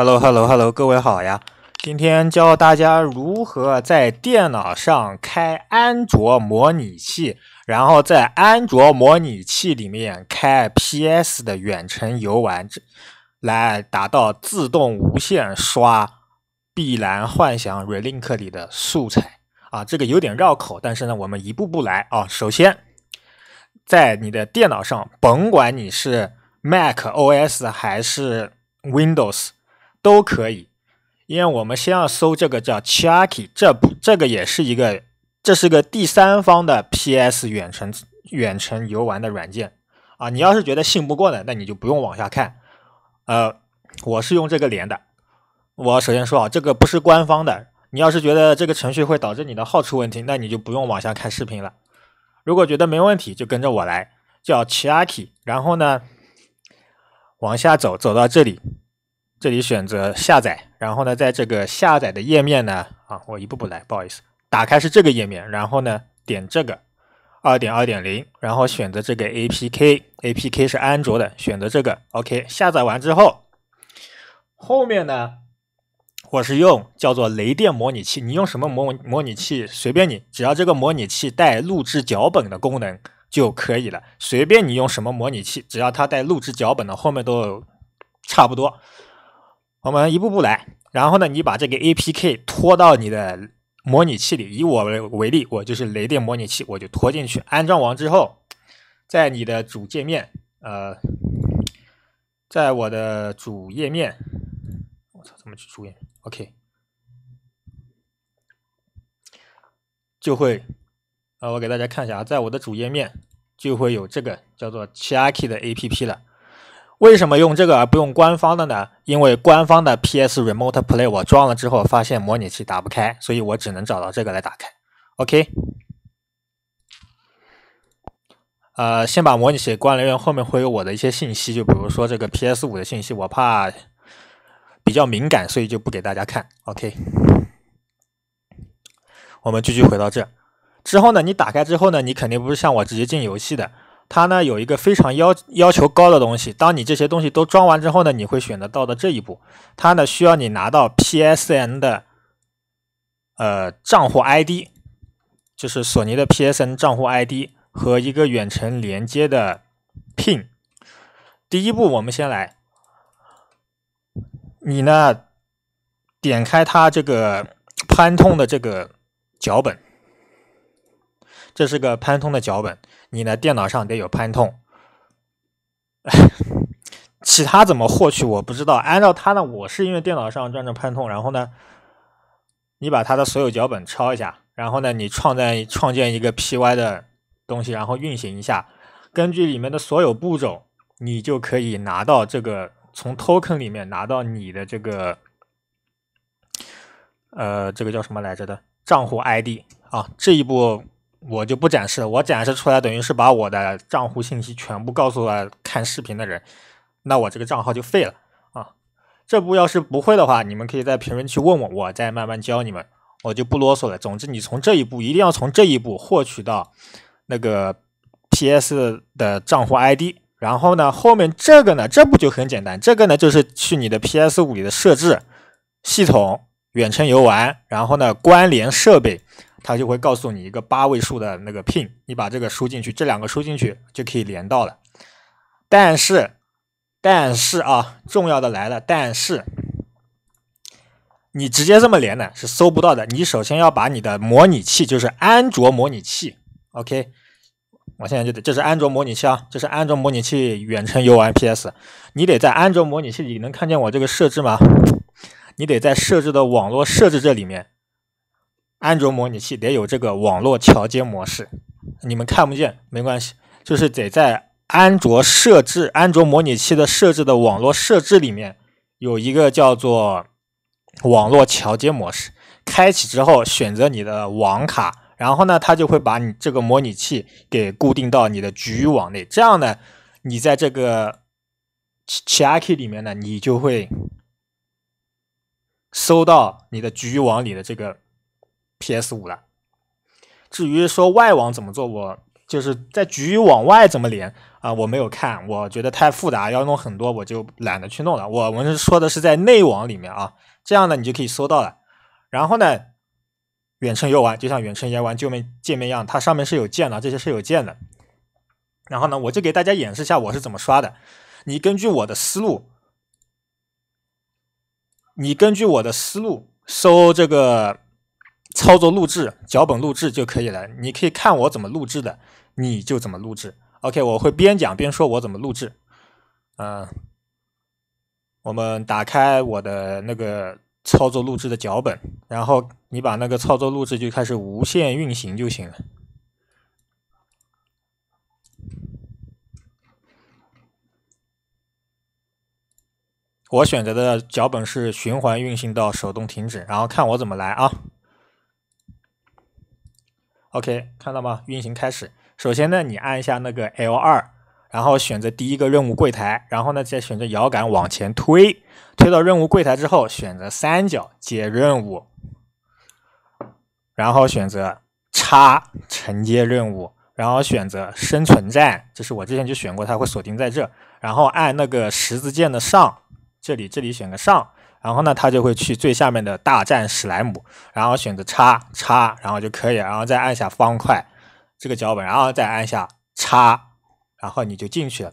Hello，Hello，Hello，各位好呀！今天教大家如何在电脑上开安卓模拟器，然后在安卓模拟器里面开 PS 的远程游玩，来达到自动无限刷《碧蓝幻想》Relink 里的素材啊。这个有点绕口，但是呢，我们一步步来啊。首先，在你的电脑上，甭管你是 Mac OS 还是 Windows。都可以，因为我们先要搜这个叫 Chucky，这不，这个也是一个，这是个第三方的 PS 远程远程游玩的软件啊。你要是觉得信不过呢，那你就不用往下看。呃，我是用这个连的。我首先说啊，这个不是官方的。你要是觉得这个程序会导致你的号出问题，那你就不用往下看视频了。如果觉得没问题，就跟着我来，叫 Chucky，然后呢，往下走，走到这里。这里选择下载，然后呢，在这个下载的页面呢，啊，我一步步来，不好意思，打开是这个页面，然后呢，点这个二点二点零，然后选择这个 APK，APK 是安卓的，选择这个 OK，下载完之后，后面呢，我是用叫做雷电模拟器，你用什么模模拟器随便你，只要这个模拟器带录制脚本的功能就可以了，随便你用什么模拟器，只要它带录制脚本的，后面都差不多。我们一步步来，然后呢，你把这个 APK 拖到你的模拟器里。以我为为例，我就是雷电模拟器，我就拖进去。安装完之后，在你的主界面，呃，在我的主页面，我操，怎么去主页 o k 就会呃，我给大家看一下啊，在我的主页面就会有这个叫做 c h a k i 的 APP 了。为什么用这个而不用官方的呢？因为官方的 PS Remote Play 我装了之后，发现模拟器打不开，所以我只能找到这个来打开。OK，呃，先把模拟器关了，因为后面会有我的一些信息，就比如说这个 PS 五的信息，我怕比较敏感，所以就不给大家看。OK，我们继续回到这之后呢，你打开之后呢，你肯定不是像我直接进游戏的。它呢有一个非常要要求高的东西，当你这些东西都装完之后呢，你会选择到的这一步，它呢需要你拿到 PSN 的呃账户 ID，就是索尼的 PSN 账户 ID 和一个远程连接的 PIN。第一步我们先来，你呢点开它这个 潘通的这个脚本。这是个潘通的脚本，你的电脑上得有潘通，其他怎么获取我不知道。按照他呢，我是因为电脑上装着潘通，然后呢，你把他的所有脚本抄一下，然后呢，你创建创建一个 P Y 的东西，然后运行一下，根据里面的所有步骤，你就可以拿到这个从 Token 里面拿到你的这个，呃，这个叫什么来着的账户 ID 啊，这一步。我就不展示了，我展示出来等于是把我的账户信息全部告诉了看视频的人，那我这个账号就废了啊！这步要是不会的话，你们可以在评论区问我，我再慢慢教你们。我就不啰嗦了，总之你从这一步一定要从这一步获取到那个 PS 的账户 ID。然后呢，后面这个呢，这步就很简单，这个呢就是去你的 PS 五里的设置，系统远程游玩，然后呢关联设备。它就会告诉你一个八位数的那个 PIN，你把这个输进去，这两个输进去就可以连到了。但是，但是啊，重要的来了，但是你直接这么连呢是搜不到的。你首先要把你的模拟器，就是安卓模拟器，OK？我现在就得，这是安卓模拟器啊，这是安卓模拟器远程游玩 PS。你得在安卓模拟器里能看见我这个设置吗？你得在设置的网络设置这里面。安卓模拟器得有这个网络桥接模式，你们看不见没关系，就是得在安卓设置、安卓模拟器的设置的网络设置里面有一个叫做网络桥接模式，开启之后选择你的网卡，然后呢，它就会把你这个模拟器给固定到你的局域网内，这样呢，你在这个其他机里面呢，你就会收到你的局域网里的这个。PS 五了。至于说外网怎么做，我就是在局域网外怎么连啊？我没有看，我觉得太复杂，要弄很多，我就懒得去弄了。我们说的是在内网里面啊，这样呢你就可以搜到了。然后呢，远程游玩就像远程游玩界面界面一样，它上面是有键的，这些是有键的。然后呢，我就给大家演示一下我是怎么刷的。你根据我的思路，你根据我的思路搜这个。操作录制脚本录制就可以了，你可以看我怎么录制的，你就怎么录制。OK，我会边讲边说我怎么录制。嗯，我们打开我的那个操作录制的脚本，然后你把那个操作录制就开始无限运行就行了。我选择的脚本是循环运行到手动停止，然后看我怎么来啊。OK，看到吗？运行开始。首先呢，你按一下那个 L 二，然后选择第一个任务柜台，然后呢再选择摇杆往前推，推到任务柜台之后，选择三角接任务，然后选择叉承接任务，然后选择生存站，这是我之前就选过，它会锁定在这，然后按那个十字键的上，这里这里选个上。然后呢，他就会去最下面的大战史莱姆，然后选择叉叉，然后就可以，然后再按下方块这个脚本，然后再按下叉，然后你就进去了。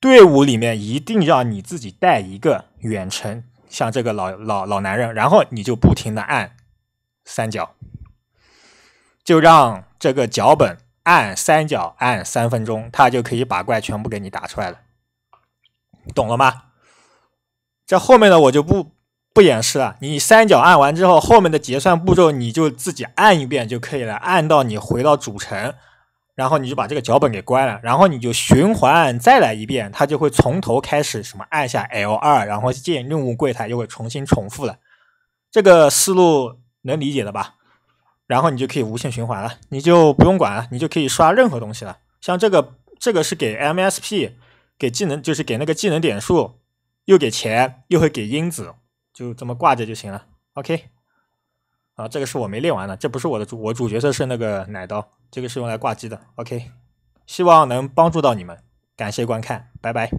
队伍里面一定要你自己带一个远程，像这个老老老男人，然后你就不停的按三角，就让这个脚本按三角按三分钟，他就可以把怪全部给你打出来了，懂了吗？这后面的我就不不演示了。你三角按完之后，后面的结算步骤你就自己按一遍就可以了。按到你回到主城，然后你就把这个脚本给关了，然后你就循环再来一遍，它就会从头开始什么按下 L2，然后进任务柜台又会重新重复了。这个思路能理解的吧？然后你就可以无限循环了，你就不用管了，你就可以刷任何东西了。像这个，这个是给 MSP，给技能就是给那个技能点数。又给钱，又会给因子，就这么挂着就行了。OK，啊，这个是我没练完的，这不是我的主，我主角色是那个奶刀，这个是用来挂机的。OK，希望能帮助到你们，感谢观看，拜拜。